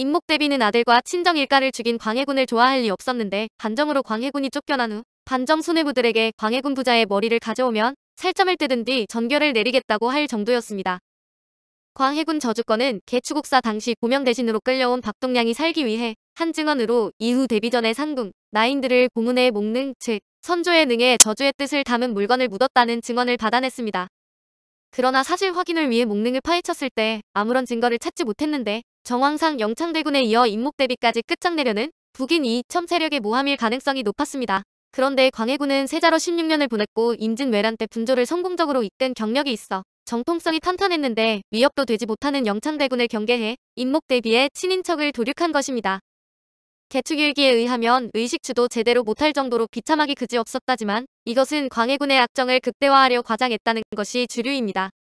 임목대비는 아들과 친정 일가를 죽인 광해군을 좋아할 리 없었는데 반정으로 광해군이 쫓겨난 후 반정 손해부들에게 광해군 부자의 머리를 가져오면 살점을 뜯은 뒤 전결을 내리겠다고 할 정도였습니다. 광해군 저주권은 개추국사 당시 고명 대신으로 끌려온 박동량이 살기 위해 한 증언으로 이후 대비전의 상궁, 나인들을 고문의 목능, 즉 선조의 능에 저주의 뜻을 담은 물건을 묻었다는 증언을 받아냈습니다. 그러나 사실 확인을 위해 목능을 파헤쳤을 때 아무런 증거를 찾지 못했는데 정황상 영창대군에 이어 임목대비까지 끝장내려는 북인 이첨 세력의 모함일 가능성이 높았습니다. 그런데 광해군은 세자로 16년을 보냈고 임진왜란 때 분조를 성공적으로 이끈 경력이 있어 정통성이 탄탄했는데 위협도 되지 못하는 영창대군을 경계해 임목대비에 친인척을 도륙한 것입니다. 개축일기에 의하면 의식주도 제대로 못할 정도로 비참하기 그지없었다지만 이것은 광해군의 악정을 극대화하려 과장했다는 것이 주류입니다.